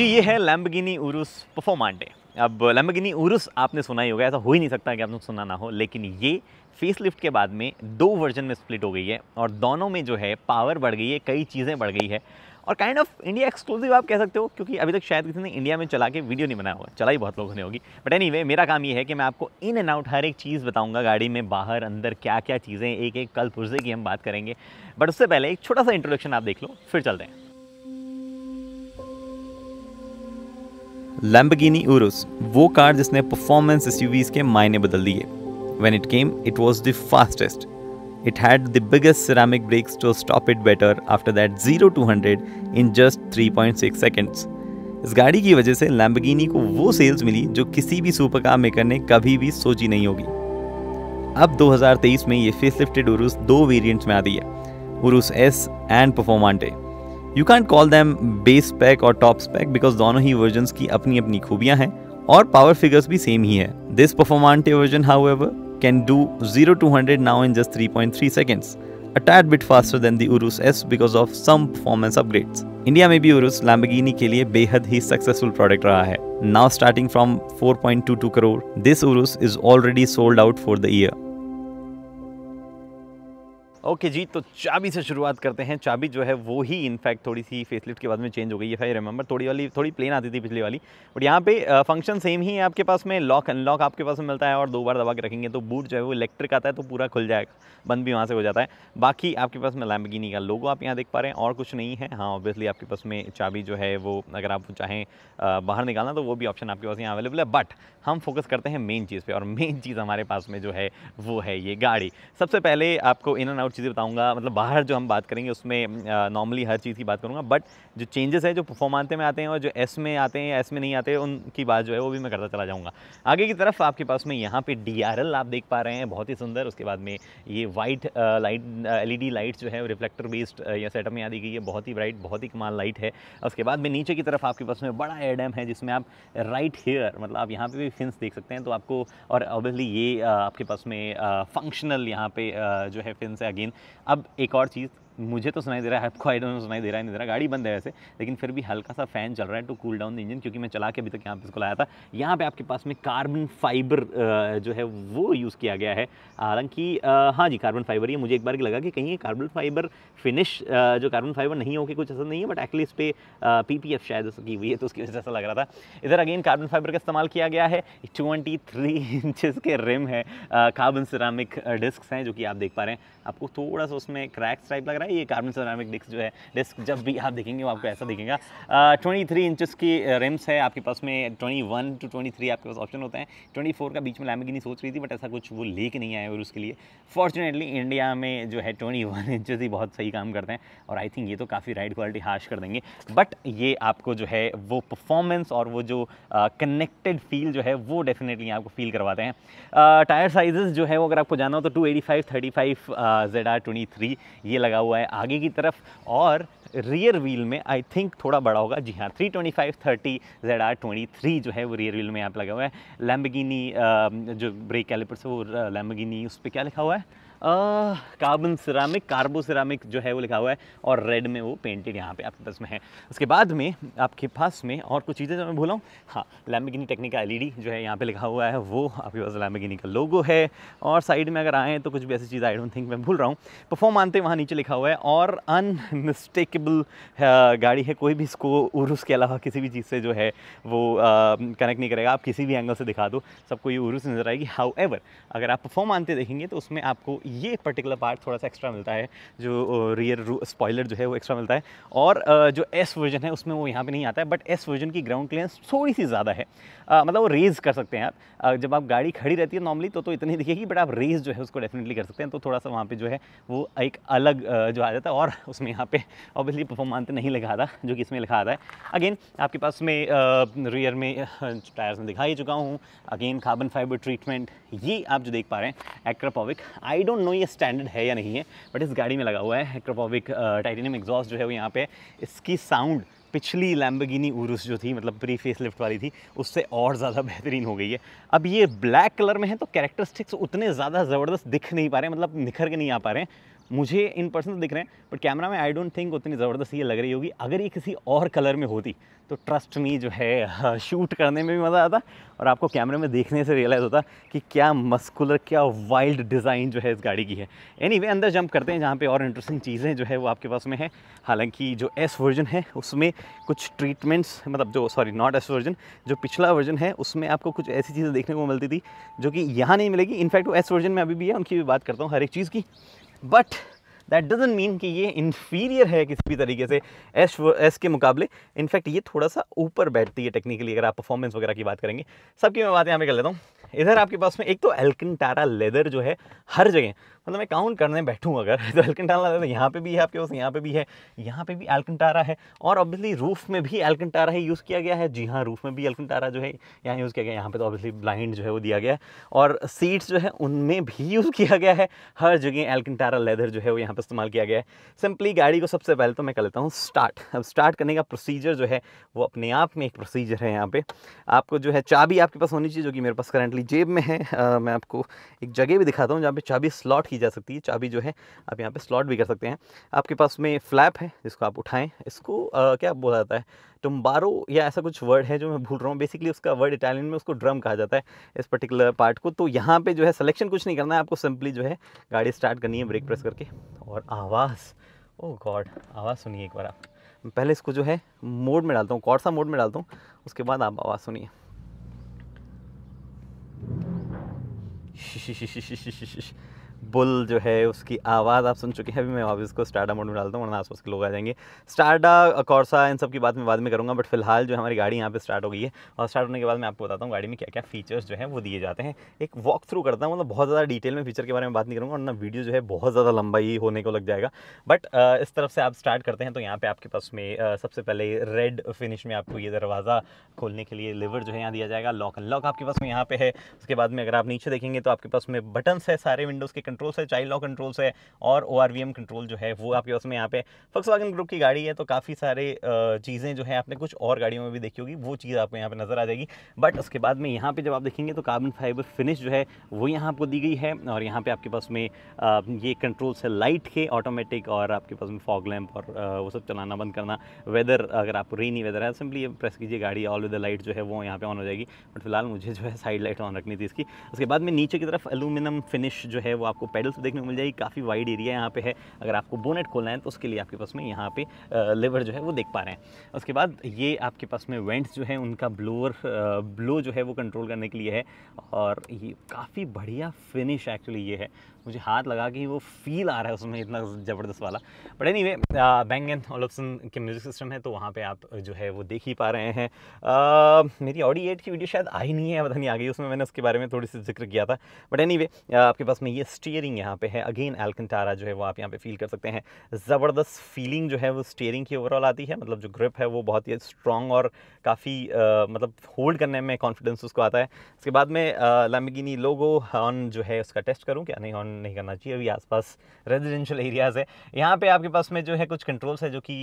जी ये है लैम्बगिनी उरुस परफॉर्मांडे अब लैम्बगिनी उरुस आपने सुना ही होगा ऐसा हो ही नहीं सकता कि आपने सुना ना हो लेकिन ये फेस लिफ्ट के बाद में दो वर्जन में स्प्लिट हो गई है और दोनों में जो है पावर बढ़ गई है कई चीज़ें बढ़ गई है और काइंड ऑफ इंडिया एक्सक्लूसिव आप कह सकते हो क्योंकि अभी तक शायद किसी ने इंडिया में चला के वीडियो नहीं बनाया होगा चला ही बहुत लोगों ने होगी बट एनी anyway, मेरा काम ये है कि मैं आपको इन एंड आउट हर एक चीज़ बताऊंगा गाड़ी में बाहर अंदर क्या क्या चीज़ें एक एक कल पुरजे की हम बात करेंगे बट उससे पहले एक छोटा सा इंट्रोडक्शन आप देख लो फिर चलते हैं लैम्बगिनी उरुस वो कार जिसने परफॉर्मेंस एसयूवीज के मायने बदल दिए when it came it was the fastest it had the biggest ceramic brakes to stop it better after that zero to 100 in just six seconds इस गाड़ी की वजह से लैम्बगिनी को वो सेल्स मिली जो किसी भी सुपर कार मेकर ने कभी भी सोची नहीं होगी अब दो हजार तेईस में ये फेस लिफ्टेड उरुस दो वेरियंट्स में आ है Urus S and Performante you can't call them base pack और टॉप स्पैक बिकॉज दोनों ही वर्जन की अपनी अपनी खूबियां हैं और पावर फिगर्स भी सेम ही है this Performante version however can do zero to hundred now in just three point three seconds a tad bit faster faster the the S because of some performance performance India में भी उरुस लैम्बगिनी के लिए बेहद ही successful product रहा है now starting from four point two two crore this Urus is already sold out for the year okay okay जी तो चाबी से शुरुआत करते हैं चाबी जो है वो ही इनफैक्ट थोड़ी सी फेसलिफ्ट के बाद में चेंज हो गई है आई रिमेंबर थोड़ी वाली थोड़ी प्लेन आती थी पिछली वाली बट यहाँ पे फंक्शन सेम ही है आपके पास में लॉक अनलॉक आपके पास में मिलता है और दो बार दबा के रखेंगे तो बूट जो है वो इलेक्ट्रिक आता है तो पूरा खुल जाएगा बंद भी वहाँ से हो जाता है बाकी आपके पास में लैम्बगिनी का लोगो आप यहाँ देख पा रहे हैं और कुछ नहीं है हाँ ऑब्वियसली आपके पास में चाबी जो है वो अगर आप चाहें बाहर निकालना तो वो भी ऑप्शन आपके पास यहाँ अवेलेबल है बट हम फोकस करते हैं मेन चीज़ पर और मेन चीज़ हमारे पास में जो है वो है ये गाड़ी सबसे पहले आपको इन एंड आउट और चीज़ें बताऊंगा मतलब बाहर जो हम बात करेंगे उसमें नॉर्मली हर चीज़ की बात करूंगा बट जो चेंजेस है जो परफॉर्मानते में आते हैं और जो एस में आते हैं या एस में नहीं आते उनकी बात जो है वो भी मैं करता चला जाऊँगा आगे की तरफ आपके पास में यहाँ पर डी आप देख पा रहे हैं बहुत ही सुंदर उसके बाद में ये वाइट लाइट एल लाइट जो है रिफ्लेक्टर बेस्ड या सेटअप में आ दी गई है बहुत ही ब्राइट बहुत ही कमाल लाइट है उसके बाद में नीचे की तरफ आपके पास में बड़ा एडम है जिसमें आप राइट हेयर मतलब आप यहाँ पे भी फिंस देख सकते हैं तो आपको और ऑब्वियसली ये आपके पास में फंक्शनल यहाँ पे जो है फिंस है अगेन अब एक और चीज़ मुझे तो सुनाई दे रहा है आपको आई डोंट तो सुनाई दे रहा है नहीं दे रहा गाड़ी बंद है वैसे लेकिन फिर भी हल्का सा फैन चल रहा है to cool down the engine क्योंकि मैं चला के अभी तक यहाँ पे इसको लाया था यहाँ पे आपके पास में कार्बन फाइबर जो है वो यूज़ किया गया है हालांकि हाँ जी कार्बन फाइबर ये मुझे एक बार लगा कि कहीं कार्बन फाइबर फिनिश जो कार्बन फाइबर नहीं के कुछ ऐसा नहीं है बट एक्चुअली इस पर पी पी एफ शायद की हुई है तो उसकी वजह से ऐसा लग रहा था इधर अगेन कार्बन फाइबर का इस्तेमाल किया गया है ट्वेंटी थ्री इंचज़ के रिम है कार्बन सिरामिक डिस्क हैं जो कि आप देख पा रहे हैं आपको थोड़ा सा उसमें क्रैक्स टाइप लग रहा है है ये कार्बन सोनामिक डिस्क जो है डिस्क जब भी आप देखेंगे वो आपको ऐसा दिखेगा ट्वेंटी थ्री इंचज़ की रिम्स है आपके पास में twenty one to twenty three आपके पास ऑप्शन होते हैं ट्वेंटी फोर का बीच में लैमिक की नहीं सोच रही थी बट ऐसा कुछ वो लेके नहीं आया और उसके लिए फॉर्चुनेटली इंडिया में जो है ट्वेंटी वन इंचज़ ही बहुत सही काम करते हैं और आई थिंक ये तो काफ़ी राइड क्वालिटी हार्श कर देंगे बट ये आपको जो है वो परफॉर्मेंस और वो जो कनेक्टेड फील जो है वो डेफिनेटली आपको फील करवाते हैं टायर uh, साइजेस जो है वो अगर आपको जाना हो तो two eighty five thirty five Z R twenty three ये लगा हुआ है है आगे की तरफ और रियर व्हील में आई थिंक थोड़ा बड़ा होगा जी हाँ 325 30 ZR 23 जो है वो रियर व्हील में यहाँ पर लगा हुआ है लैम्बगिनी जो ब्रेक कैलिपर्स है वो लैम्बगिनी उस पर क्या लिखा हुआ है कार्बन सिरामिक कार्बो सिरामिक जो है वो लिखा हुआ है और रेड में वो पेंटेड यहाँ पे आपके पास में है उसके बाद में आपके पास में और कुछ चीज़ें जो मैं भूलाऊँ हाँ लैम्बगिनी टेक्निका एल जो है यहाँ पे लिखा हुआ है वो आपके पास लैम्बगिनी का लोगो है और साइड में अगर आएँ तो कुछ भी ऐसी चीज़ आई डोंट थिंक मैं भूल रहा हूँ परफॉर्म आनते वहाँ नीचे लिखा हुआ है और अनमिस्टेकेबल गाड़ी है कोई भी इसको उर्स के अलावा किसी भी चीज़ से जो है वो कनेक्ट नहीं करेगा आप किसी भी एंगल से दिखा दो सबको ये उर्स नज़र आएगी हाउ अगर आप परफॉर्म आनते देखेंगे तो उसमें आपको ये पर्टिकुलर पार्ट थोड़ा सा एक्स्ट्रा मिलता है जो रियर स्पॉयलर जो है वो एक्स्ट्रा मिलता है और जो एस वर्जन है उसमें वो यहाँ पर नहीं आता है बट एस वर्जन की ग्राउंड क्लियरेंस थोड़ी सी ज़्यादा है आ, मतलब वो रेज कर सकते हैं आप जब आप गाड़ी खड़ी रहती है नॉर्मली तो तो इतनी दिखेगी बट आप रेज जो है उसको डेफिनेटली कर सकते हैं तो थोड़ा सा वहाँ पे जो है वो एक अलग जो आ जाता है और उसमें यहाँ पे ऑब्वियसली परफॉर्मेंस नहीं लिखा था जो कि इसमें लिखा आता है अगेन आपके पास में रियर में टायर्स में दिखा ही चुका हूँ अगेन कार्बन फाइबर ट्रीटमेंट ये आप जो देख पा रहे हैं एक्रापॉविक आई डोंट नो ये स्टैंडर्ड है या नहीं है बट इस गाड़ी में लगा हुआ है एक्रापॉविक टाइटेनियम एग्जॉस्ट जो है वो यहाँ पे इसकी साउंड पिछली लैम्बगिनी उरुस जो थी मतलब प्री फेस लिफ्ट वाली थी उससे और ज़्यादा बेहतरीन हो गई है अब ये ब्लैक कलर में है तो कैरेक्टरिस्टिक्स उतने ज़्यादा ज़बरदस्त दिख नहीं पा रहे मतलब निखर के नहीं आ पा रहे हैं मुझे इन पर्सन दिख रहे हैं बट कैमरा में आई डोंट थिंक उतनी ज़बरदस्त ये लग रही होगी अगर ये किसी और कलर में होती तो ट्रस्ट मी जो है शूट करने में भी मज़ा आता और आपको कैमरे में देखने से रियलाइज़ होता कि क्या मस्कुलर क्या वाइल्ड डिज़ाइन जो है इस गाड़ी की है एनी anyway, अंदर जंप करते हैं जहाँ पे और इंटरेस्टिंग चीज़ें जो है वो आपके पास में है हालांकि जो एस वर्जन है उसमें कुछ ट्रीटमेंट्स मतलब जो सॉरी नॉट एस वर्जन जो पिछला वर्जन है उसमें आपको कुछ ऐसी चीज़ें देखने को मिलती थी जो कि यहाँ नहीं मिलेगी इनफैक्ट वो एस वर्जन में अभी भी है उनकी भी बात करता हूँ हर एक चीज़ की बट दैट डजेंट मीन कि ये इन्फीरियर है किसी भी तरीके से एस एस के मुकाबले इनफैक्ट ये थोड़ा सा ऊपर बैठती है टेक्निकली अगर आप परफॉर्मेंस वगैरह की बात करेंगे सबकी मैं बातें यहाँ पे कर लेता हूँ इधर आपके पास में एक तो एल्किन टारा लेदर जो है हर जगह मतलब मैं काउंट करने बैठूँ अगर तो एल्कनटारा तो यहाँ पे भी है आपके पास यहाँ पे भी है यहाँ पे भी एल्कनटारा है और ऑब्वियसली रूफ में भी एल्कनटारा ही यूज़ किया गया है जी हाँ रूफ में भी एल्कनटारा जो है यहाँ यूज़ किया गया यहाँ पे तो ऑब्वियसली ब्लाइंड जो है वो दिया गया है और सीट्स जो है उनमें भी यूज़ किया गया है हर जगह एल्कनटारा लेदर जो है वो यहाँ पर इस्तेमाल किया गया है सिंपली गाड़ी को सबसे पहले तो मैं कर लेता हूँ स्टार्ट अब स्टार्ट करने का प्रोसीजर जो है वो अपने आप में एक प्रोसीजर है यहाँ पर आपको जो है चाबी आपके पास होनी चाहिए जो कि मेरे पास करंटली जेब में है मैं आपको एक जगह भी दिखाता हूँ जहाँ पर चाबी स्लॉट रखी जा सकती है चाबी जो है आप यहाँ पे स्लॉट भी कर सकते हैं आपके पास में फ्लैप है जिसको आप उठाएं इसको आ, क्या बोला जाता है टुम्बारो या ऐसा कुछ वर्ड है जो मैं भूल रहा हूँ बेसिकली उसका वर्ड इटालियन में उसको ड्रम कहा जाता है इस पर्टिकुलर पार्ट को तो यहाँ पर जो है सलेक्शन कुछ नहीं करना है आपको सिंपली जो है गाड़ी स्टार्ट करनी है ब्रेक प्रेस करके और आवाज़ ओ oh गॉड आवाज़ सुनिए एक बार आप पहले इसको जो है मोड में डालता हूँ कौन सा मोड में डालता हूँ उसके बाद आप आवाज़ सुनिए बुल जो है उसकी आवाज़ आप सुन चुके हैं अभी मैं वापस इसको स्टार्डा मोड में डालता हूँ वरना आसपास के लोग आ जाएंगे स्टार्डा कौरसा इन सब की बात मैं बाद में करूँगा बट फिलहाल जो हमारी गाड़ी यहाँ पे स्टार्ट हो गई है और स्टार्ट होने के बाद मैं आपको बताता हूँ गाड़ी में क्या क्या फीचर्स जो है वो दिए जाते हैं एक वॉक थ्रू करता हूँ मतलब बहुत ज़्यादा डिटेल में फीचर के बारे में बात नहीं करूँगा वरना वीडियो जो है बहुत ज़्यादा लंबा ही होने को लग जाएगा बट इस तरफ से आप स्टार्ट करते हैं तो यहाँ पर आपके पास में सबसे पहले रेड फिनिश में आपको ये दरवाज़ा खोलने के लिए लिवर जो है यहाँ दिया जाएगा लॉक अनलॉक आपके पास में यहाँ पे है उसके बाद में अगर आप नीचे देखेंगे तो आपके पास में बटन्स है सारे विंडोज़ के कंट्रोल्स है चाइल्ड लॉ कंट्रोल्स है और ओ कंट्रोल जो है वो आपके उसमें यहाँ पे फक्स ग्रुप की गाड़ी है तो काफ़ी सारे चीज़ें जो है आपने कुछ और गाड़ियों में भी देखी होगी वो चीज़ आपको यहाँ पर नज़र आ जाएगी बट उसके बाद में यहाँ पर जब आप देखेंगे तो कार्बन फाइबर फिनिश जो है वो यहाँ आपको दी गई है और यहाँ पर आपके पास में ये कंट्रोल्स है लाइट के ऑटोमेटिक और आपके पास में फॉग लैम्प और वो सब चलाना बंद करना वेदर अगर आप रेनी वेदर है सिंपली प्रेस कीजिए गाड़ी ऑल विद लाइट जो है वो यहाँ पे ऑन हो जाएगी बट फिलहाल मुझे जो है साइड लाइट ऑन रखनी थी इसकी उसके बाद में नीचे की तरफ एलुमिनियम फिनिश जो है वो आप आपको पेडल्स देखने को मिल जाएगी काफ़ी वाइड एरिया यहाँ पे है अगर आपको बोनेट खोलना है तो उसके लिए आपके पास में यहाँ पे लेवर जो है वो देख पा रहे हैं उसके बाद ये आपके पास में वेंट्स जो है उनका ब्लोअर ब्लो जो है वो कंट्रोल करने के लिए है और ये काफ़ी बढ़िया फिनिश एक्चुअली ये है मुझे हाथ लगा कि वो फील आ रहा है उसमें इतना ज़बरदस्त वाला but anyway Bang and Olufsen के म्यूज़िक सिस्टम है तो वहाँ पे आप जो है वो देख ही पा रहे हैं uh, मेरी ऑडी एट की वीडियो शायद आई नहीं है पता नहीं आ गई उसमें मैंने उसके बारे में थोड़ी सी जिक्र किया था बट एनी वे आपके पास में ये स्टेयरिंग यहाँ पे है अगेन एल्कनटारा जो है वो आप यहाँ पर फील कर सकते हैं ज़बरदस्त फीलिंग जो है वो स्टेयरिंग की ओवरऑल आती है मतलब जो ग्रिप है वो बहुत ही स्ट्रॉन्ग और काफ़ी uh, मतलब होल्ड करने में कॉन्फिडेंस उसको आता है उसके बाद में लैम्बिगिनी लोगो ऑन जो है उसका टेस्ट करूँ क्या नहीं ऑन नहीं करना चाहिए अभी आसपास रेजिडेंशियल एरियाज़ है यहाँ पे आपके पास में जो है कुछ कंट्रोल्स है जो कि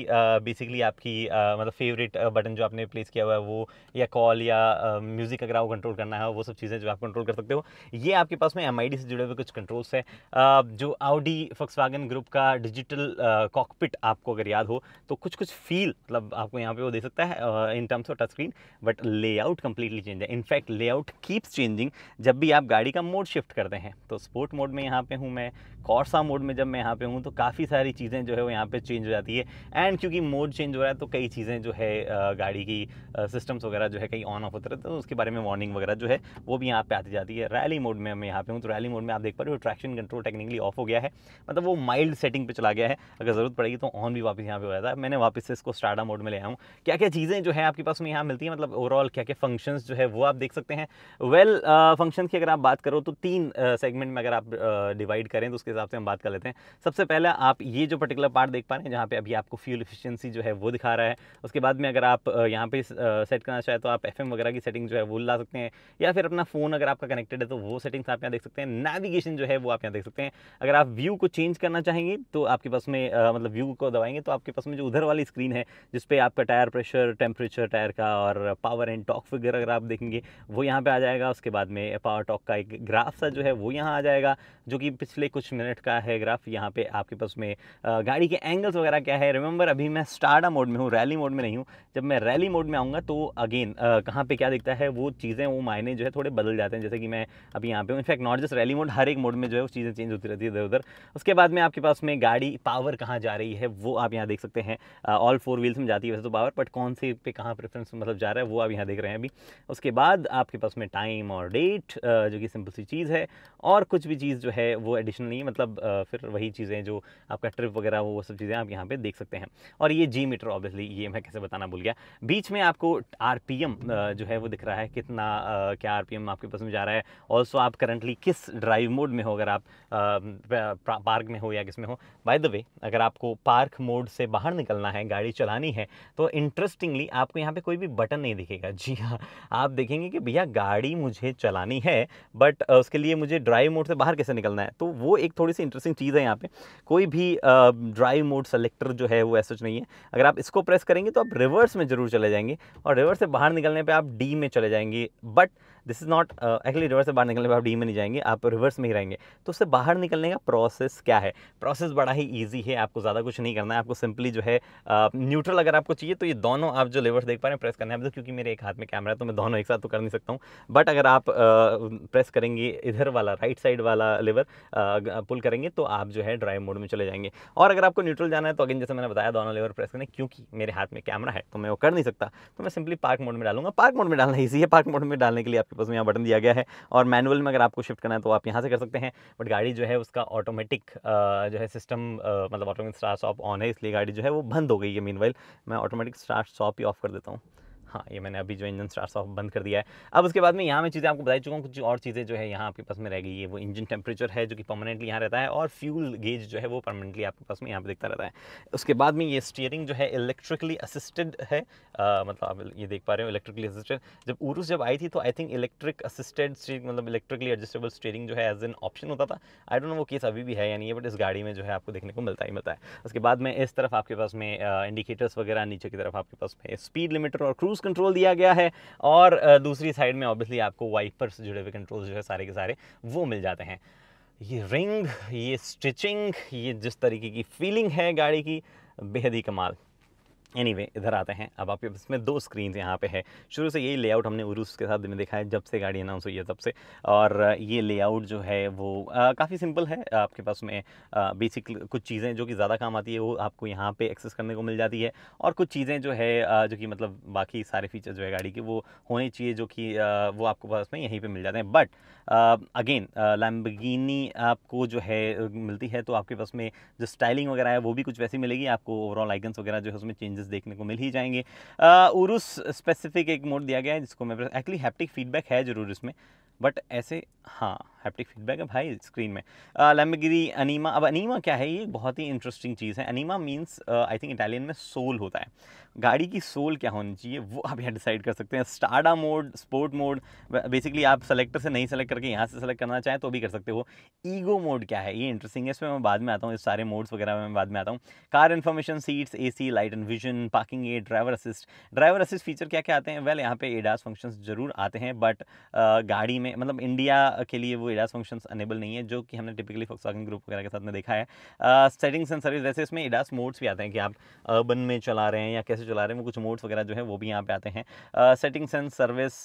बेसिकली आपकी आ, मतलब फेवरेट बटन जो आपने प्लेस किया हुआ है वो या कॉल या म्यूज़िक अगर आपको कंट्रोल करना है वो सब चीज़ें जो आप कंट्रोल कर सकते हो ये आपके पास में एम से जुड़े हुए कुछ कंट्रोल्स है आ, जो आउडी फक्स ग्रुप का डिजिटल कॉकपिट आपको अगर याद हो तो कुछ कुछ फील मतलब आपको यहाँ पे वो दे सकता है in terms of touch screen but layout completely change है इनफैक्ट लेआउट कीप्स चेंजिंग जब भी आप गाड़ी का मोड शिफ्ट करते हैं तो स्पोर्ट मोड में यहाँ यहाँ पे हूँ मैं कौरसा मोड में जब मैं यहाँ पे हूँ तो काफ़ी सारी चीज़ें जो है वो यहाँ पे चेंज हो जाती है एंड क्योंकि मोड चेंज हो रहा है तो कई चीज़ें जो है गाड़ी की सिस्टम्स वगैरह जो है कहीं ऑन ऑफ होते रहते तो उसके बारे में वार्निंग वगैरह जो है वो भी यहाँ पे आती जाती है रैली मोड में मैं यहाँ पे हूँ तो रैली मोड में आप देख पा रहे हो ट्रैक्शन कंट्रोल टेक्निकली ऑफ हो गया है मतलब वो माइल्ड सेटिंग पर चला गया है अगर ज़रूरत पड़ेगी तो ऑन भी वापस यहाँ पे हो जाता है मैंने वापस से इसको स्टार्टा मोड में ले आऊँ क्या क्या चीज़ें जो है आपके पास में यहाँ मिलती हैं मतलब ओवरऑल क्या क्या फंक्शंस जो है वो आप देख सकते हैं वेल फंक्शन की अगर आप बात करो तो तीन सेगमेंट में अगर आप डिवाइड करें तो उसके हिसाब से हम बात कर लेते हैं सबसे पहले आप ये जो पर्टिकुलर पार्ट देख पा रहे हैं जहाँ पे अभी आपको फ्यूल इफिशियंसी जो है वो दिखा रहा है उसके बाद में अगर आप यहाँ पे सेट करना चाहें तो आप एफ वगैरह की सेटिंग जो है वो ला सकते हैं या फिर अपना फ़ोन अगर आपका कनेक्टेड है तो वो सेटिंग्स आप यहाँ देख सकते हैं नेविगेशन जो है वो आप यहाँ देख सकते हैं अगर आप व्यू को चेंज करना चाहेंगे तो आपके पास में मतलब व्यू को दबाएंगे तो आपके पास में जो उधर वाली स्क्रीन है जिसपे आपका टायर प्रेशर टेम्परेचर टायर का और पावर एंड टॉक फिगर अगर आप देखेंगे वो यहाँ पर आ जाएगा उसके बाद में पावर टॉक का एक ग्राफ सा जो है वो यहाँ आ जाएगा जो जो कि पिछले कुछ मिनट का है ग्राफ यहाँ पे आपके पास में गाड़ी के एंगल्स वगैरह क्या है रिमेंबर अभी मैं स्टार्डा मोड में हूँ रैली मोड में नहीं हूँ जब मैं रैली मोड में आऊँगा तो अगेन कहाँ पे क्या दिखता है वो चीज़ें वो मायने जो है थोड़े बदल जाते हैं जैसे कि मैं अभी यहाँ पे हूँ in fact not just rally mode हर एक मोड में जो है वो चीज़ें चेंज होती रहती है इधर उधर उसके बाद में आपके पास में गाड़ी पावर कहाँ जा रही है वो आप यहाँ देख सकते हैं ऑल फोर व्हील्स में जाती है वैसे तो पावर बट कौन से पे कहाँ प्रेफरेंस मतलब जा रहा है वो आप यहाँ देख रहे हैं अभी उसके बाद आपके पास में टाइम और डेट जो कि सिंपल सी चीज़ है और कुछ भी चीज़ जो है है वो एडिशनल नहीं मतलब फिर वही चीज़ें जो आपका ट्रिप वगैरह वो सब चीज़ें आप यहाँ पे देख सकते हैं और ये जी मीटर ऑब्वियसली ये मैं कैसे बताना भूल गया बीच में आपको आर जो है वो दिख रहा है कितना क्या आर आपके पास में जा रहा है ऑल्सो आप करंटली किस ड्राइव मोड में हो अगर आप पार्क में हो या किस में हो बाय द वे अगर आपको पार्क मोड से बाहर निकलना है गाड़ी चलानी है तो इंटरेस्टिंगली आपको यहाँ पे कोई भी बटन नहीं दिखेगा जी हाँ आप देखेंगे कि भैया गाड़ी मुझे चलानी है बट उसके लिए मुझे ड्राइव मोड से बाहर कैसे निकलना निकालना है तो वो एक थोड़ी सी इंटरेस्टिंग चीज़ है यहाँ पे कोई भी ड्राइव मोड सेलेक्टर जो है वो ऐसा नहीं है अगर आप इसको प्रेस करेंगे तो आप रिवर्स में ज़रूर चले जाएंगे और रिवर्स से बाहर निकलने पर आप डी में चले जाएंगे but this is not actually reverse से बाहर निकलने पर आप डी में नहीं जाएंगे आप रिवर्स में ही रहेंगे तो उससे बाहर निकलने का प्रोसेस क्या है प्रोसेस बड़ा ही ईजी है आपको ज़्यादा कुछ नहीं करना है आपको सिंपली जो है न्यूट्रल अगर आपको चाहिए तो ये दोनों आप जो लेवर्स देख पा रहे हैं प्रेस करने हैं तो क्योंकि मेरे एक हाथ में कैमरा है तो मैं दोनों एक साथ तो कर नहीं सकता हूँ बट अगर आप प्रेस करेंगे इधर वाला राइट साइड वाला लेवर पुल करेंगे तो आप जो है ड्राइव मोड में चले जाएंगे और अगर आपको न्यूट्रल जाना है तो अगेन जैसे मैंने बताया दोनों लेवर प्रेस करने क्योंकि मेरे हाथ में कैमरा है तो मैं वो कर नहीं सकता तो मैं सिंपली पार्क मोड में डालूंगा पार्क मोड में डालना ईजी है पार्क मोड में डालने के लिए आपके पास में यहाँ बटन दिया गया है और मैनुअल में अगर आपको शिफ्ट करना है तो आप यहाँ से कर सकते हैं बट गाड़ी जो है उसका ऑटोमेटिक जो है सिस्टम मतलब ऑटोमेटिक स्टार्ट स्टॉप ऑन है इसलिए गाड़ी जो है वो बंद हो गई है मीन मैं ऑटोमेटिक स्टार्ट स्टॉप ही ऑफ कर देता हूँ हाँ ये मैंने अभी जो इंजन स्टार्ट ऑफ बंद कर दिया है अब उसके बाद में यहाँ मैं चीज़ें आपको बता चुका हूँ कुछ और चीज़ें जो है यहाँ आपके पास में रह गई है वो इंजन टेम्परेचर है जो कि परमानेंटली यहाँ रहता है और फ्यूल गेज जो है वो परमानेंटली आपके पास में यहाँ पर दिखता रहता है उसके बाद में ये स्टीयरिंग जो है इलेक्ट्रिकली असिस्टेड है आ, मतलब आप ये देख पा रहे हो इलेक्ट्रिकली असिस्टेड जब उर्स जब आई थी तो I think electric assisted steering मतलब इलेक्ट्रिकली एडजस्टेबल स्टीयरिंग जो है एज एन ऑप्शन होता था आई डोंट नो वो केस अभी भी है या नहीं है बट इस गाड़ी में जो है आपको देखने को मिलता ही मिलता है उसके बाद में इस तरफ आपके पास में इंडिकेटर्स वगैरह नीचे की तरफ आपके पास में स्पीड लिमिटर और क्रूज क्रूज कंट्रोल दिया गया है और दूसरी साइड में ऑब्वियसली आपको वाइपर से जुड़े हुए कंट्रोल जो है सारे के सारे वो मिल जाते हैं ये रिंग ये स्टिचिंग ये जिस तरीके की फीलिंग है गाड़ी की बेहद ही कमाल एनी anyway, इधर आते हैं अब आपके इसमें दो स्क्रीन यहाँ पे है शुरू से यही लेआउट हमने उरूस के साथ में देखा है जब से गाड़ी अनाउंस हुई है तब से और ये लेआउट जो है वो काफ़ी सिंपल है आपके पास में बेसिक कुछ चीज़ें जो कि ज़्यादा काम आती है वो आपको यहाँ पे एक्सेस करने को मिल जाती है और कुछ चीज़ें जो है आ, जो कि मतलब बाकी सारे फीचर जो है गाड़ी के वो होने चाहिए जो कि वो आपको पास में यहीं पर मिल जाते हैं बट अगेन लैम्बगिनी आपको जो है मिलती है तो आपके पास में जो स्टाइलिंग वगैरह है वो भी कुछ वैसी मिलेगी आपको ओवरऑल आइकन्स वगैरह जो है उसमें चेंजेस चेंजेस देखने को मिल ही जाएंगे उरुस स्पेसिफिक एक मोड दिया गया है जिसको मेरे पास एक्चुअली हैप्टिक फीडबैक है ज़रूर इसमें बट ऐसे हाँ हैप्टिक फीडबैक है भाई स्क्रीन में लम्बगिरी अनीमा अब अनीमा क्या है ये बहुत ही इंटरेस्टिंग चीज़ है anima means I think Italian में सोल होता है गाड़ी की सोल क्या होनी चाहिए वो आप यहाँ डिसाइड कर सकते हैं strada mode sport mode basically आप सेलेक्टर से नहीं सेलेक्ट करके यहाँ से सेलेक्ट करना चाहें तो भी कर सकते हो ईगो मोड क्या है ये इंटरेस्टिंग है इसमें मैं बाद में आता हूँ इस सारे मोड्स वगैरह में बाद में आता हूँ car information seats a light and vision parking aid driver assist driver assist feature क्या क्या आते हैं वेल यहाँ पे एडास फंक्शन जरूर आते हैं बट गाड़ी में मतलब इंडिया के लिए वो इडास फंक्शंस अनेबल नहीं है जो कि हमने टिपिकली फोक्सवागन ग्रुप वगैरह के साथ में देखा है सेटिंग्स एंड सर्विस वैसे इसमें इडास मोड्स भी आते हैं कि आप अर्बन में चला रहे हैं या कैसे चला रहे हैं वो कुछ मोड्स वगैरह जो है वो भी यहाँ पे आते हैं सेटिंग्स एंड सर्विस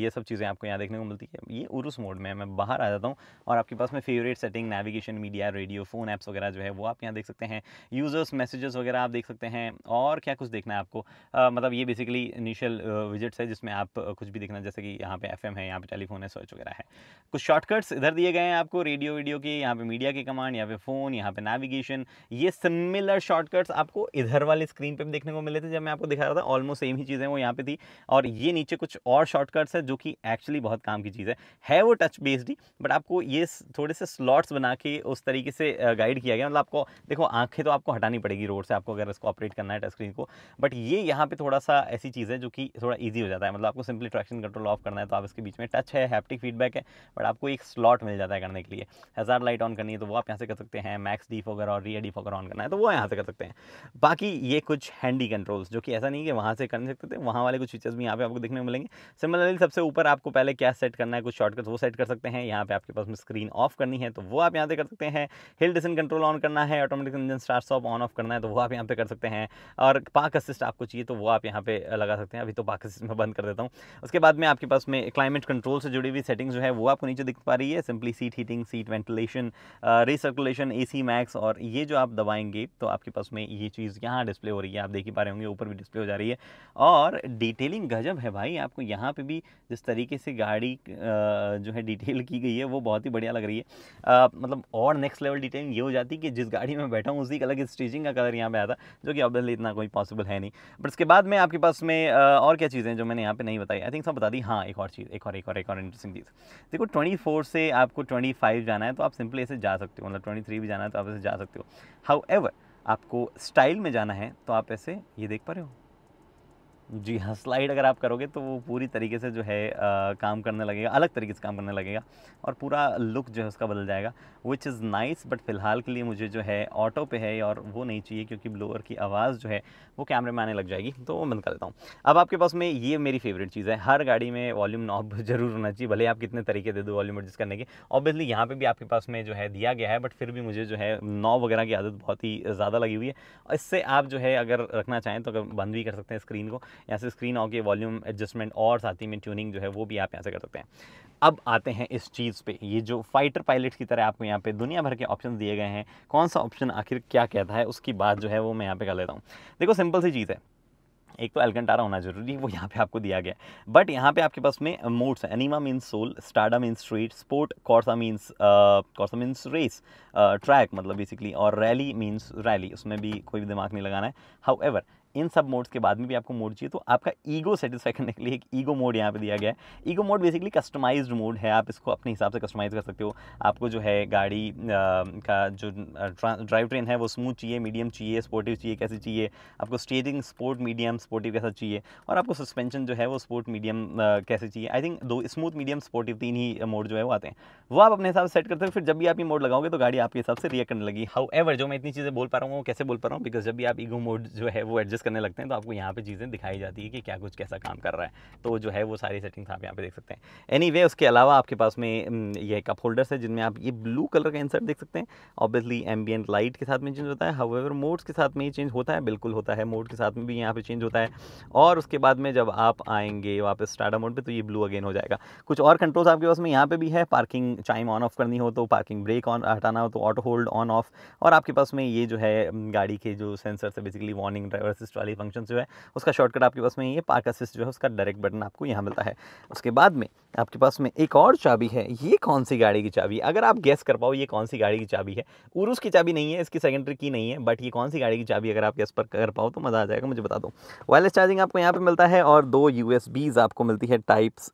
ये सब चीज़ें आपको यहाँ देखने को मिलती है ये उर्स मोड में मैं बाहर आ जाता हूँ और आपके पास में favourite setting navigation media radio phone apps वगैरह जो है वो आप यहाँ देख सकते हैं यूज़र्स मैसेजेस वगैरह आप देख सकते हैं और क्या कुछ देखना है आपको आ, मतलब ये बेसिकली इनिशियल विजिट्स है जिसमें आप कुछ भी देखना जैसे कि यहाँ पे एफएम है यहाँ पे टेलीफोन है सर्च वगैरह है कुछ शॉर्ट शॉर्टकट्स इधर दिए गए हैं आपको रेडियो वीडियो के यहाँ पे मीडिया के कमांड यहाँ पे फ़ोन यहाँ पे नेविगेशन ये सिमिलर शॉर्टकट्स आपको इधर वाले स्क्रीन पे भी देखने को मिले थे जब मैं आपको दिखा रहा था ऑलमोस्ट सेम ही चीज़ें वो यहाँ पे थी और ये नीचे कुछ और शॉर्टकट्स है जो कि एक्चुअली बहुत काम की चीज़ है है वो टच बेस्ड ही बट आपको ये थोड़े से स्लॉट्स बना के उस तरीके से गाइड किया गया मतलब आपको देखो आंखें तो आपको हटानी पड़ेगी रोड से आपको अगर इसको ऑपरेट करना है टच स्क्रीन को बट ये यहाँ पर थोड़ा सा ऐसी चीज़ है जो कि थोड़ा ईजी हो जाता है मतलब आपको सिंपली ट्रैक्शन कंट्रोल ऑफ करना है तो आप इसके बीच में टच है हैप्टिक फीडबैक है बट आप आपको एक स्लॉट मिल जाता है करने के लिए हज़ार लाइट ऑन करनी है तो वो आप यहाँ से कर सकते हैं मैक्स डी फोकर और रियर डी फोकर ऑन करना है तो वो यहाँ से कर सकते हैं बाकी ये कुछ हैंडी कंट्रोल्स जो कि ऐसा नहीं है वहाँ से कर सकते थे वहाँ वाले कुछ फीचर्स भी यहाँ पे आपको देखने को मिलेंगे सिमिलरली सबसे ऊपर आपको पहले क्या सेट करना है कुछ शॉर्टकट वो सेट कर सकते हैं यहाँ पर आपके पास में स्क्रीन ऑफ करनी है तो वो आप यहाँ से कर सकते हैं हिल डिसन कंट्रोल ऑन करना है automatic engine start stop on off करना है तो वो आप यहाँ पर कर सकते हैं और पाक असिस्ट आपको चाहिए तो वो आप यहाँ पर लगा सकते हैं अभी तो पाक असिस्ट में बंद कर देता हूँ उसके बाद में आपके पास में क्लाइमेट कंट्रोल से जुड़ी हुई सेटिंग्स जो है वो आपको नीचे दिख पा रही है simply seat heating seat ventilation recirculation A C max और ये जो आप दबाएंगे तो आपके पास में ये चीज़ यहाँ डिस्प्ले हो रही है आप देख ही पा रहे होंगे ऊपर भी डिस्प्ले हो जा रही है और डिटेलिंग गजब है भाई आपको यहाँ पर भी जिस तरीके से गाड़ी uh, जो है डिटेल की गई है वो बहुत ही बढ़िया लग रही है uh, मतलब और नेक्स्ट लेवल डिटेलिंग ये हो जाती है कि जिस गाड़ी में बैठा हूँ उसी का अलग स्टीचिंग का कलर यहाँ पर आता जो कि ऑब्वियसली इतना कोई पॉसिबल है नहीं बट इसके बाद में आपके पास में uh, और क्या चीज़ें जो मैंने यहाँ पे नहीं बताई आई थिंक सब बता दी हाँ एक और चीज़ एक और एक और एक और इंटरेस्टिंग चीज़ देखो ट्वेंटी 24 से आपको 25 जाना है तो आप सिंपली ऐसे जा सकते हो मतलब 23 भी जाना है तो आप ऐसे जा सकते हो हाउ आपको स्टाइल में जाना है तो आप ऐसे ये देख पा रहे हो जी हाँ स्लाइड अगर आप करोगे तो वो पूरी तरीके से जो है आ, काम करने लगेगा अलग तरीके से काम करने लगेगा और पूरा लुक जो है उसका बदल जाएगा विच इज़ नाइस बट फिलहाल के लिए मुझे जो है ऑटो पे है और वो नहीं चाहिए क्योंकि ब्लोअर की आवाज़ जो है वो कैमरे में आने लग जाएगी तो वो बंद कर देता हूँ अब आपके पास में ये मेरी फेवरेट चीज़ है हर गाड़ी में वॉल्यूम नॉब जरूर होना चाहिए भले आप कितने तरीके दे दो वॉल्यूम एडजस्ट करने के ऑब्वियसली यहाँ पर भी आपके पास में जो है दिया गया है बट फिर भी मुझे जो है नॉब वगैरह की आदत बहुत ही ज़्यादा लगी हुई है इससे आप जो है अगर रखना चाहें तो बंद भी कर सकते हैं स्क्रीन को यहाँ से स्क्रीन ऑफ के वॉल्यूम एडजस्टमेंट और साथ ही में ट्यूनिंग जो है वो भी आप यहाँ से कर सकते हैं अब आते हैं इस चीज़ पे ये जो फाइटर पायलट की तरह आपको यहाँ पे दुनिया भर के ऑप्शन दिए गए हैं कौन सा ऑप्शन आखिर क्या कहता है उसकी बात जो है वो मैं यहाँ पे कर लेता हूँ देखो सिंपल सी चीज़ है एक तो एलकंटारा होना जरूरी है वो यहाँ पे आपको दिया गया बट यहाँ पे आपके पास में मोड्स हैं anima means soul strada means street sport corsa means corsa means race track मतलब बेसिकली और रैली मीन्स रैली उसमें भी कोई भी दिमाग नहीं लगाना है हाउ इन सब मोड्स के बाद में भी आपको मोड चाहिए तो आपका ईगो सेटिस्फाई करने के लिए एक ईगो मोड यहाँ पे दिया गया है ego mode basically customised mode है आप इसको अपने हिसाब से कस्टमाइज़ कर सकते हो आपको जो है गाड़ी आ, का जो ड्राइव ट्रेन है वो स्मूथ चाहिए मीडियम चाहिए स्पोर्टिव चाहिए कैसे चाहिए आपको स्टेयरिंग स्पोर्ट मीडियम स्पोर्टिव कैसा चाहिए और आपको सस्पेंशन जो है वो स्पोर्ट मीडियम कैसे चाहिए आई थिंक दो स्मूथ मीडियम स्पोर्टिव तीन ही मोड जो है वो आते हैं वो आप अपने हिसाब से सेट करते हो फिर जब भी आप ये मोड लगाओगे तो गाड़ी आपके हिसाब से रिएक्ट करने लगी हाउ जो मैं इतनी चीज़ें बोल पा रहा हूँ वो कैसे बोल पा रहा हूँ बिकॉज जब भी आप ईगो मोड जो है वो एडजस्ट एडजस्ट करने लगते हैं तो आपको यहाँ पे चीज़ें दिखाई जाती है कि क्या कुछ कैसा काम कर रहा है तो जो है वो सारी सेटिंग्स आप यहाँ पे देख सकते हैं एनी anyway, उसके अलावा आपके पास में ये कप होल्डर्स है जिनमें आप ये ब्लू कलर का इंसर्ट देख सकते हैं ऑब्वियसली एम्बियन लाइट के साथ में चेंज होता है हवेवर मोड्स के साथ में ये चेंज होता है बिल्कुल होता है मोड के साथ में भी यहाँ पर चेंज होता है और उसके बाद में जब आप आएंगे वापस स्टार्टअप मोड पर तो ये ब्लू अगेन हो जाएगा कुछ और कंट्रोल्स आपके पास में यहाँ पर भी है पार्किंग टाइम ऑन ऑफ करनी हो तो पार्किंग ब्रेक ऑन हटाना हो तो ऑटो होल्ड ऑन ऑफ और आपके पास में ये जो है गाड़ी के जो सेंसर है बेसिकली वार्निंग ड्राइवर असिस्ट वाली फंक्शन जो है उसका शॉर्टकट आपके पास में ये पार्क असिस्ट जो है उसका डायरेक्ट बटन आपको यहाँ मिलता है उसके बाद में आपके पास में एक और चाबी है ये कौन सी गाड़ी की चाबी अगर आप गैस कर पाओ ये कौन सी गाड़ी की चाबी है उर्स की चाबी नहीं है इसकी सेकेंडरी की नहीं है बट ये कौन सी गाड़ी की चाबी अगर आप गैस पर कर पाओ तो मज़ा आ जाएगा मुझे बता दो वायरलेस चार्जिंग आपको यहाँ पर मिलता है और दो यू आपको मिलती है टाइप्स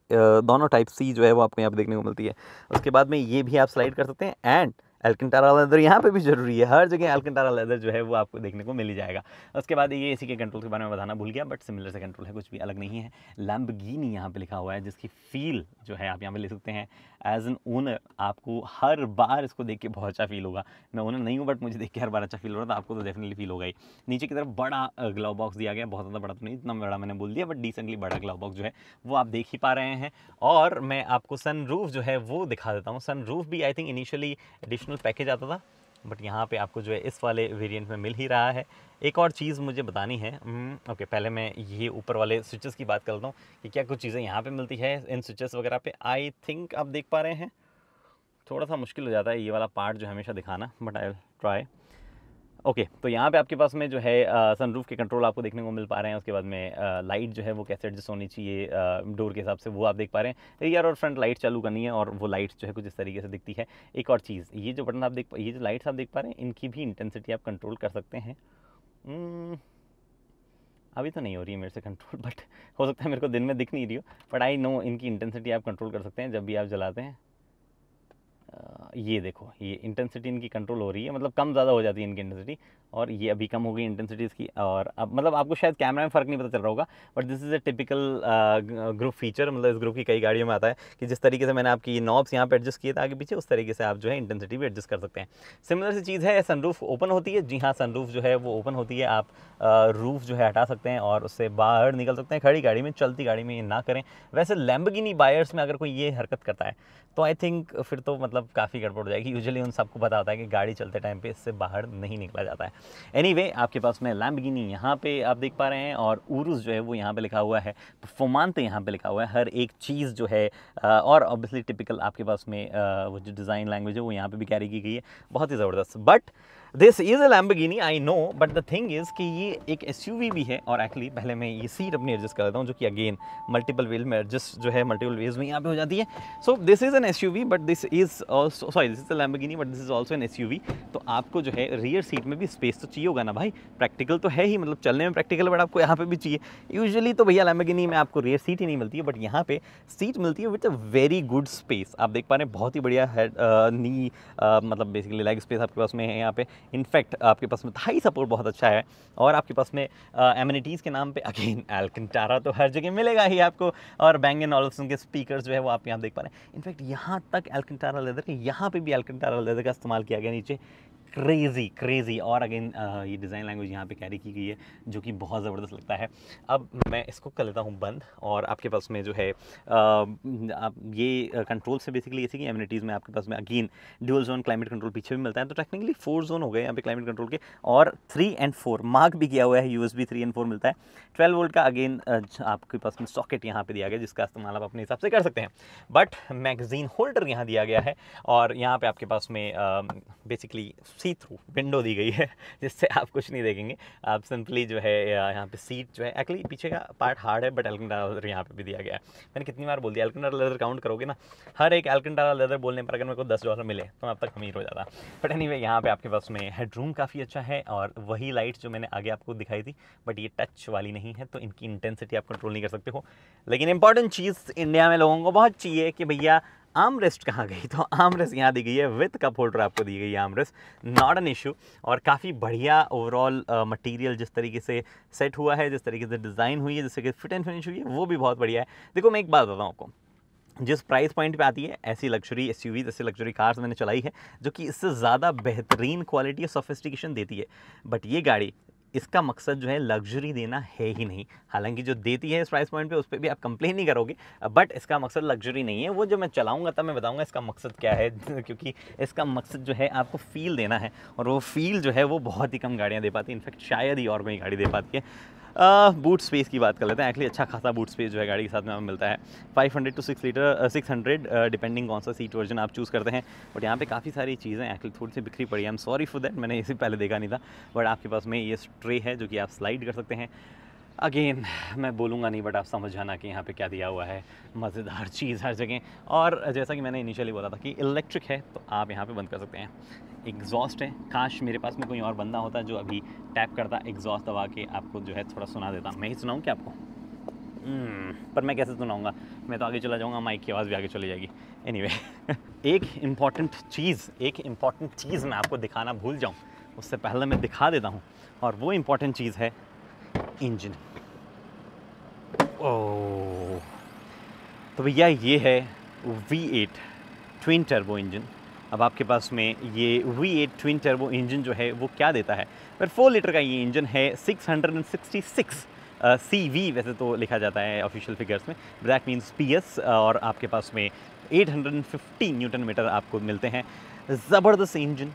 दोनों टाइप सी जो है वो आपको यहाँ पर देखने को मिलती है उसके बाद में ये भी आप स्लाइड कर सकते हैं एंड एल्कनटारा लेदर यहाँ पे भी ज़रूरी है हर जगह एल्कंटारा लेदर जो है वो आपको देखने को मिल ही जाएगा उसके बाद ये इसी के कंट्रोल के बारे में बताना भूल गया बट सिमिलर से कंट्रोल है कुछ भी अलग नहीं है लैम्बगिनी यहाँ पर लिखा हुआ है जिसकी फील जो है आप यहाँ पे ले सकते हैं एज एन ओनर आपको हर बार इसको देख के बहुत अच्छा फील होगा मैं ओनर नहीं हूँ बट मुझे देख के हर बार अच्छा फील हो रहा था आपको तो डेफिनेटली फील होगा ही नीचे की तरफ बड़ा ग्लव बॉक्स दिया गया बहुत ज़्यादा बड़ा तो नहीं इतना बड़ा मैंने बोल दिया बट डिसेंटली बड़ा ग्लव बॉक्स जो है वो आप देख ही पा रहे हैं और मैं आपको सन जो है वो दिखा देता हूँ सन भी I think initially additional original package आता था बट यहाँ पे आपको जो है इस वाले वेरिएंट में मिल ही रहा है एक और चीज़ मुझे बतानी है ओके हम्म, पहले मैं ये ऊपर वाले स्विचेस की बात करता हूँ कि क्या कुछ चीज़ें यहाँ पे मिलती है इन स्विचेस वगैरह पे आई थिंक आप देख पा रहे हैं थोड़ा सा मुश्किल हो जाता है ये वाला पार्ट जो हमेशा दिखाना but I try okay okay, तो यहाँ पे आपके पास में जो है सनरूफ के कंट्रोल आपको देखने को मिल पा रहे हैं उसके बाद में लाइट जो है वो कैसे एडजस्ट होनी चाहिए डोर के हिसाब से वो आप देख पा रहे हैं रियर तो और फ्रंट लाइट चालू करनी है और वो लाइट्स जो है कुछ इस तरीके से दिखती है एक और चीज़ ये जो बटन आप देख ये जो लाइट्स आप देख पा रहे हैं इनकी भी इंटेंसिटी आप कंट्रोल कर सकते हैं hmm, अभी तो नहीं हो रही है मेरे से कंट्रोल बट हो सकता है मेरे को दिन में दिख नहीं रही हो बट आई नो इनकी इंटेंसिटी आप कंट्रोल कर सकते हैं जब भी आप जलाते हैं ये देखो ये इंटेंसिटी इनकी कंट्रोल हो रही है मतलब कम ज़्यादा हो जाती है इनकी इंटेंसिटी और ये अभी कम हो गई इंटेंसिटीज़ की और अब मतलब आपको शायद कैमरा में फ़र्क नहीं पता चल रहा होगा but this is a typical group feature मतलब इस ग्रुप की कई गाड़ियों में आता है कि जिस तरीके से मैंने आपकी नॉब्स यहाँ पर एडजस्ट किए थे आगे पीछे उस तरीके से आप जो है इंटेंसिटी भी एडजस्ट कर सकते हैं सिमिलर सी चीज़ है सनरूफ ओपन होती है जी हाँ सनरूफ जो है वो ओपन होती है आप रूफ uh, जो है हटा सकते हैं और उससे बाहर निकल सकते हैं खड़ी गाड़ी में चलती गाड़ी में ये ना करें वैसे लैम्बगिनी बायर्स में अगर कोई ये हरकत करता है तो आई थिंक फिर तो मतलब काफ़ी गड़बड़ हो जाएगी यूजुअली उन सबको पता होता है कि गाड़ी चलते टाइम पे इससे बाहर नहीं निकला जाता है एनी anyway, आपके पास में लैम्बगिनी यहाँ पे आप देख पा रहे हैं और उरुस जो है वो यहाँ पे लिखा हुआ है परफॉर्मानते यहाँ पे लिखा हुआ है हर एक चीज़ जो है और ऑब्वियसली टिपिकल आपके पास में वो जो डिज़ाइन लैंग्वेज है वो यहाँ पर भी कैरी की गई है बहुत ही ज़बरदस्त but this is a Lamborghini I know but the thing is कि ये एक एस भी है और एक्चुअली पहले मैं ये सीट अपनी एडजस्ट करता हूँ जो कि अगेन मल्टीपल वेल में एडजस्ट जो है मल्टीपल वेज में यहाँ पे हो जाती है so this is N S but this is sorry this is a Lamborghini but this is also N S तो आपको जो है रियर सीट में भी स्पेस तो चाहिए होगा ना भाई प्रैक्टिकल तो है ही मतलब चलने में प्रैक्टिकल बट आपको यहाँ पर भी चाहिए यूजली तो भैया लैम्बगिनी में आपको रियर सीट ही नहीं मिलती है बट यहाँ पे सीट मिलती है with a very good space आप देख पा रहे हैं बहुत ही बढ़िया हेड नी मतलब बेसिकली लेग स्पेस आपके पास में है यहाँ पे इनफैक्ट आपके पास में थाई सपोर्ट बहुत अच्छा है और आपके पास में एमिनिटीज़ के नाम पे अगेन एल्कंटारा तो हर जगह मिलेगा ही आपको और एंड ऑलसन के स्पीकर जो है वो आप यहाँ देख पा रहे हैं इनफैक्ट यहाँ तक एल्कनटारा लेदर के यहाँ पर भी एल्कनटारा लेदर का इस्तेमाल किया गया नीचे क्रेज़ी क्रेज़ी और अगेन uh, ये डिज़ाइन लैंग्वेज यहाँ पे कैरी की गई है जो कि बहुत ज़बरदस्त लगता है अब मैं इसको कर लेता हूँ बंद और आपके पास में जो है uh, आप ये कंट्रोल uh, से बेसिकली ये थी कि एम्यूनिटीज़ में आपके पास में again dual zone climate control पीछे भी मिलता है तो टेक्निकली फोर जोन हो गए यहाँ पे क्लाइमेट कंट्रोल के और थ्री एंड फोर मार्क भी किया हुआ है U S B three and four मिलता है ट्वेल्व वोल्ट का अगेन आपके पास में सॉकेट यहाँ पर दिया गया जिसका इस्तेमाल आप अपने हिसाब से कर सकते हैं बट मैगजीन होल्डर यहाँ दिया गया है और यहाँ पर आपके पास में बेसिकली सी थ्रू विंडो दी गई है जिससे आप कुछ नहीं देखेंगे आप सिंपली जो है यहाँ पे सीट जो है एक्चुअली पीछे का पार्ट हार्ड है बट एल्कनटारा लेदर यहाँ पे भी दिया गया है मैंने कितनी बार बोल दिया एल्कनटारा लेदर काउंट करोगे ना हर एक एल्कनटारा लेदर बोलने पर अगर मेरे को दस डॉलर मिले तो मैं अब तक अमीर हो जाता बट एनी वे यहाँ पर आपके पास में हेडरूम काफ़ी अच्छा है और वही लाइट जो मैंने आगे आपको दिखाई थी बट ये टच वाली नहीं है तो इनकी इंटेंसिटी आप कंट्रोल नहीं कर सकते हो लेकिन इंपॉर्टेंट चीज़ इंडिया में लोगों को बहुत चाहिए कि भैया आम रेस्ट कहाँ गई तो आम रेस्ट यहाँ दी गई है विथ कप होल्डर आपको दी गई है आम रेस्ट नॉट एन इशू और काफ़ी बढ़िया ओवरऑल मटेरियल जिस तरीके से सेट हुआ है जिस तरीके से डिज़ाइन हुई है जिस तरीके से फिट एंड फिनिश हुई है वो भी बहुत बढ़िया है देखो मैं एक बात बताऊँ आपको जिस प्राइस पॉइंट पे आती है ऐसी लग्जरी एस यू ऐसी लग्जरी कार्स मैंने चलाई है जो कि इससे ज़्यादा बेहतरीन क्वालिटी और सोफिस्टिकेशन देती है बट ये गाड़ी इसका मकसद जो है लग्जरी देना है ही नहीं हालांकि जो देती है इस प्राइस पॉइंट पे उस पर भी आप कंप्लेन नहीं करोगे बट इसका मकसद लग्जरी नहीं है वो जो मैं चलाऊंगा तब मैं बताऊंगा इसका मकसद क्या है क्योंकि इसका मकसद जो है आपको फील देना है और वो फील जो है वो बहुत ही कम गाड़ियाँ दे पाती है इनफैक्ट शायद ही और कोई गाड़ी दे पाती है बूट स्पेस की बात कर लेते हैं एक्चुअली अच्छा खासा बूट स्पेस जो है गाड़ी के साथ में हमें मिलता है 500 टू 6 लीटर 600 डिपेंडिंग कौन सा सीट वर्जन आप चूज़ करते हैं बट यहाँ पे काफ़ी सारी चीज़ें एक्चुअली थोड़ी सी बिखरी पड़ी है एम सॉरी फॉर देट मैंने इसे पहले देखा नहीं था बट आपके पास में ये स्ट्रे है जो कि आप स्लाइड कर सकते हैं अगेन मैं बोलूँगा नहीं बट आप समझ जाना कि यहाँ पे क्या दिया हुआ है मज़ेदार चीज़ हर जगह और जैसा कि मैंने इनिशियली बोला था कि इलेक्ट्रिक है तो आप यहाँ पे बंद कर सकते हैं एग्जॉस्ट है काश मेरे पास में कोई और बंदा होता जो अभी टैप करता एग्जॉस्ट दबा के आपको जो है थोड़ा सुना देता मैं ही सुनाऊँ क्या आपको hmm, पर मैं कैसे सुनाऊँगा मैं तो आगे चला जाऊँगा माइक की आवाज़ भी आगे चली जाएगी एनी anyway, एक इम्पॉर्टेंट चीज़ एक इम्पॉर्टेंट चीज़ मैं आपको दिखाना भूल जाऊँ उससे पहले मैं दिखा देता हूँ और वो इम्पॉर्टेंट चीज़ है इंजन ओ तो भैया ये है V8 ट्विन टर्बो इंजन अब आपके पास में ये V8 ट्विन टर्बो इंजन जो है वो क्या देता है पर फोर लीटर का ये इंजन है 666 सी वी वैसे तो लिखा जाता है ऑफिशियल फिगर्स में दैट मीन्स पी एस और आपके पास में 850 न्यूटन मीटर आपको मिलते हैं ज़बरदस्त इंजन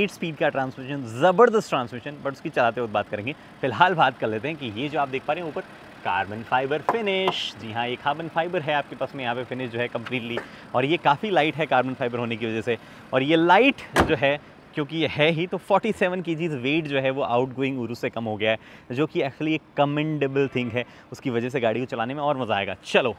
एट स्पीड का ट्रांसमिशन ज़बरदस्त ट्रांसमिशन बट उसकी चलाते वक्त बात करेंगे फिलहाल बात कर लेते हैं कि ये जो आप देख पा रहे हैं ऊपर कार्बन फाइबर फिनिश जी हाँ ये कार्बन फाइबर है आपके पास में यहाँ पे फिनिश जो है कम्प्लीटली और ये काफ़ी लाइट है कार्बन फाइबर होने की वजह से और ये लाइट जो है क्योंकि ये है ही तो 47 सेवन वेट जो है वो आउट गोइंग उरू से कम हो गया है जो कि एक्चुअली एक कमेंडेबल थिंग है उसकी वजह से गाड़ी को चलाने में और मज़ा आएगा चलो